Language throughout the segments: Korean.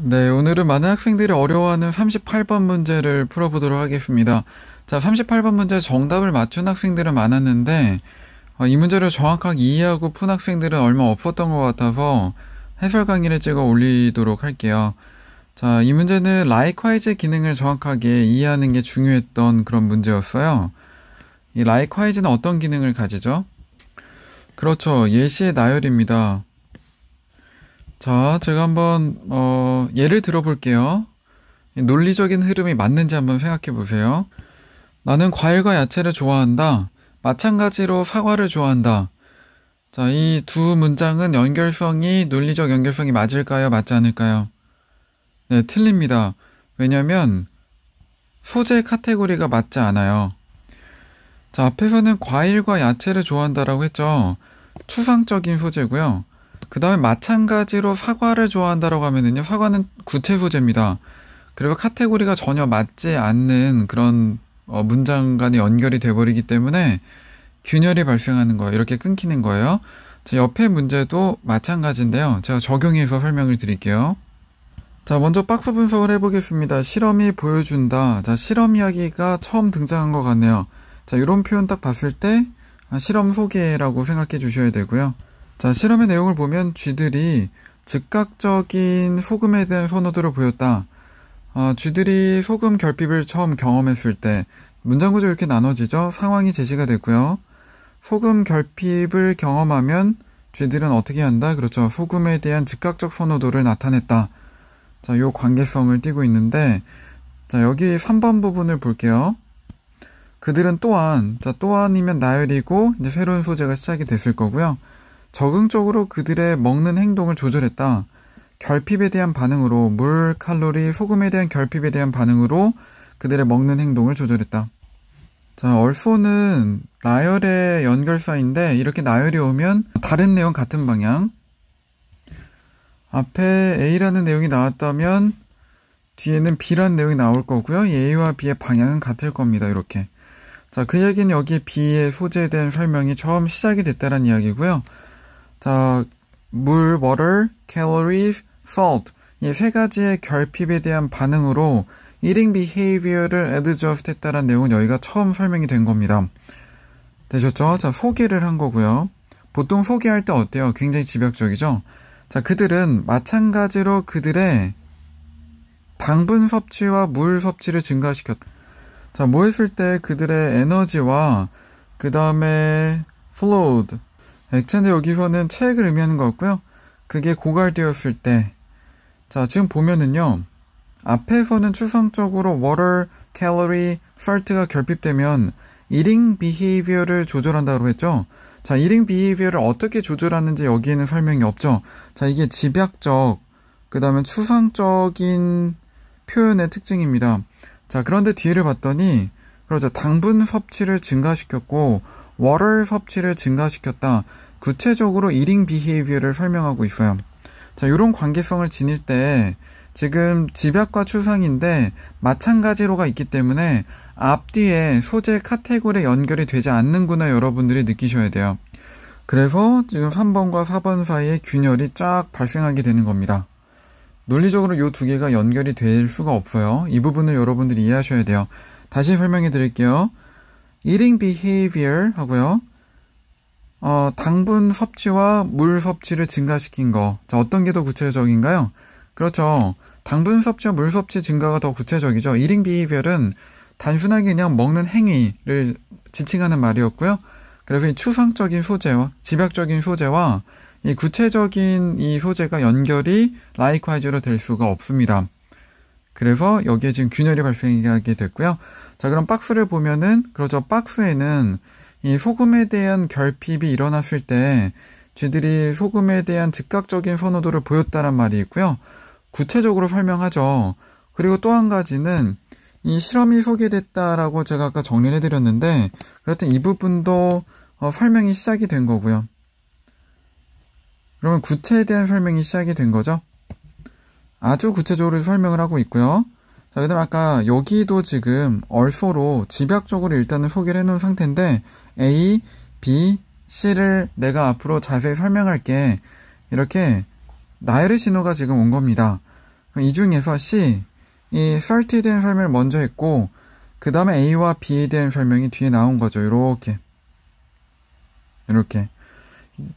네, 오늘은 많은 학생들이 어려워하는 38번 문제를 풀어보도록 하겠습니다. 자, 38번 문제 정답을 맞춘 학생들은 많았는데, 어, 이 문제를 정확하게 이해하고 푼 학생들은 얼마 없었던 것 같아서 해설 강의를 찍어 올리도록 할게요. 자, 이 문제는 라이콰이즈 기능을 정확하게 이해하는 게 중요했던 그런 문제였어요. 이 라이콰이즈는 어떤 기능을 가지죠? 그렇죠. 예시의 나열입니다. 자, 제가 한번 어, 예를 들어볼게요. 논리적인 흐름이 맞는지 한번 생각해 보세요. 나는 과일과 야채를 좋아한다. 마찬가지로 사과를 좋아한다. 자, 이 두 문장은 연결성이 논리적 연결성이 맞을까요? 맞지 않을까요? 네, 틀립니다. 왜냐면 소재 카테고리가 맞지 않아요. 자, 앞에서는 과일과 야채를 좋아한다라고 했죠. 추상적인 소재고요. 그 다음에 마찬가지로 사과를 좋아한다라고 하면은요, 사과는 구체소재입니다. 그리고 카테고리가 전혀 맞지 않는 그런 어, 문장 간에 연결이 돼버리기 때문에 균열이 발생하는 거예요. 이렇게 끊기는 거예요. 자, 옆에 문제도 마찬가지인데요. 제가 적용해서 설명을 드릴게요. 자, 먼저 박스 분석을 해보겠습니다. 실험이 보여준다. 자, 실험 이야기가 처음 등장한 것 같네요. 자, 이런 표현 딱 봤을 때 아, 실험 소개라고 생각해 주셔야 되고요. 자, 실험의 내용을 보면 쥐들이 즉각적인 소금에 대한 선호도를 보였다. 어, 쥐들이 소금 결핍을 처음 경험했을 때 문장구조 이렇게 나눠지죠. 상황이 제시가 됐고요. 소금 결핍을 경험하면 쥐들은 어떻게 한다? 그렇죠. 소금에 대한 즉각적 선호도를 나타냈다. 자, 요 관계성을 띄고 있는데 자, 여기 3번 부분을 볼게요. 그들은 또한 자, 또한이면 나열이고 이제 새로운 소재가 시작이 됐을 거고요. 적응적으로 그들의 먹는 행동을 조절했다. 결핍에 대한 반응으로 물, 칼로리, 소금에 대한 결핍에 대한 반응으로 그들의 먹는 행동을 조절했다. 자, 얼소는 나열의 연결사인데 이렇게 나열이 오면 다른 내용 같은 방향. 앞에 A라는 내용이 나왔다면 뒤에는 B라는 내용이 나올 거고요. A와 B의 방향은 같을 겁니다. 이렇게. 자, 그 얘기는 여기 B의 소재에 대한 설명이 처음 시작이 됐다는 이야기고요. 자, 물, water, calorie, salt 이 세 가지의 결핍에 대한 반응으로 eating behavior를 adjust 했다는 내용은 여기가 처음 설명이 된 겁니다. 되셨죠? 자, 소개를 한 거고요. 보통 소개할 때 어때요? 굉장히 집약적이죠? 자, 그들은 마찬가지로 그들의 당분 섭취와 물 섭취를 증가시켰다. 자, 모였을 뭐 때 그들의 에너지와 그 다음에 flowed, 액체인데 여기서는 책을 의미하는 것같고요 그게 고갈되었을 때. 자, 지금 보면은요. 앞에서는 추상적으로 water, calorie, salt가 결핍되면 eating behavior를 조절한다고 했죠. 자, eating behavior를 어떻게 조절하는지 여기에는 설명이 없죠. 자, 이게 집약적, 그 다음에 추상적인 표현의 특징입니다. 자, 그런데 뒤를 봤더니, 그러죠. 당분 섭취를 증가시켰고, 워럴 섭취를 증가시켰다. 구체적으로 1인 비헤이비어를 설명하고 있어요. 자, 요런 관계성을 지닐 때 지금 집약과 추상인데 마찬가지로가 있기 때문에 앞뒤에 소재 카테고리에 연결이 되지 않는구나 여러분들이 느끼셔야 돼요. 그래서 지금 3번과 4번 사이에 균열이 쫙 발생하게 되는 겁니다. 논리적으로 요 두 개가 연결이 될 수가 없어요. 이 부분을 여러분들이 이해하셔야 돼요. 다시 설명해 드릴게요. eating behavior 하고요. 어, 당분 섭취와 물 섭취를 증가시킨 거. 자, 어떤 게 더 구체적인가요? 그렇죠. 당분 섭취와 물 섭취 증가가 더 구체적이죠. eating behavior은 단순하게 그냥 먹는 행위를 지칭하는 말이었고요. 그래서 이 추상적인 소재와 집약적인 소재와 이 구체적인 이 소재가 연결이 라이크와이즈로 될 수가 없습니다. 그래서 여기에 지금 균열이 발생하게 됐고요. 자, 그럼 박스를 보면은, 그러죠. 박스에는 이 소금에 대한 결핍이 일어났을 때 쥐들이 소금에 대한 즉각적인 선호도를 보였다란 말이 있고요. 구체적으로 설명하죠. 그리고 또 한 가지는 이 실험이 소개됐다라고 제가 아까 정리를 해드렸는데, 그렇다면이 부분도 어, 설명이 시작이 된 거고요. 그러면 구체에 대한 설명이 시작이 된 거죠. 아주 구체적으로 설명을 하고 있고요. 자, 그 다음에 아까 여기도 지금 얼소로 집약적으로 일단은 소개를 해놓은 상태인데 A, B, C를 내가 앞으로 자세히 설명할게 이렇게 나열의 신호가 지금 온 겁니다. 이 중에서 C, 이 설티에 대한 설명을 먼저 했고 그 다음에 A와 B에 대한 설명이 뒤에 나온 거죠. 이렇게 이렇게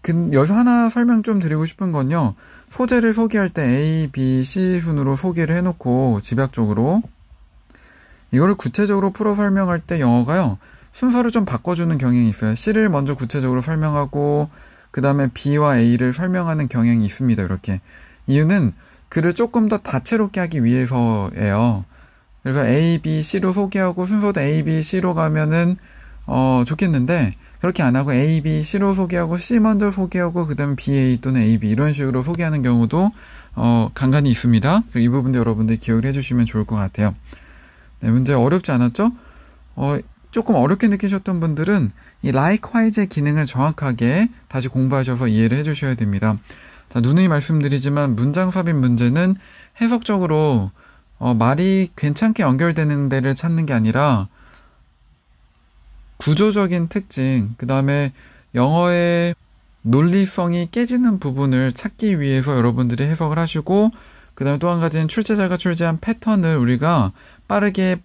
그 여기서 하나 설명 좀 드리고 싶은 건요. 소재를 소개할 때 A, B, C 순으로 소개를 해놓고 집약적으로 이거를 구체적으로 풀어 설명할 때 영어가요. 순서를 좀 바꿔주는 경향이 있어요. C를 먼저 구체적으로 설명하고 그 다음에 B와 A를 설명하는 경향이 있습니다. 이렇게 이유는 글을 조금 더 다채롭게 하기 위해서예요. 그래서 A, B, C로 소개하고 순서도 A, B, C로 가면은 어 좋겠는데 그렇게 안 하고 A, B, C로 소개하고 C 먼저 소개하고 그다음 B, A 또는 A, B 이런 식으로 소개하는 경우도 어, 간간히 있습니다. 이 부분도 여러분들 기억을 해주시면 좋을 것 같아요. 네, 문제 어렵지 않았죠? 어, 조금 어렵게 느끼셨던 분들은 이 likewise의 기능을 정확하게 다시 공부하셔서 이해를 해주셔야 됩니다. 자, 누누이 말씀드리지만 문장 삽입 문제는 해석적으로 어, 말이 괜찮게 연결되는 데를 찾는 게 아니라 구조적인 특징, 그 다음에 영어의 논리성이 깨지는 부분을 찾기 위해서 여러분들이 해석을 하시고, 그 다음에 또 한 가지는 출제자가 출제한 패턴을 우리가 빠르게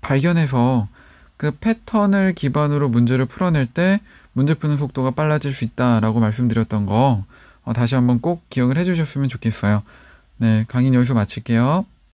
발견해서 그 패턴을 기반으로 문제를 풀어낼 때 문제 푸는 속도가 빨라질 수 있다라고 말씀드렸던 거 어, 다시 한번 꼭 기억을 해주셨으면 좋겠어요. 네, 강의는 여기서 마칠게요.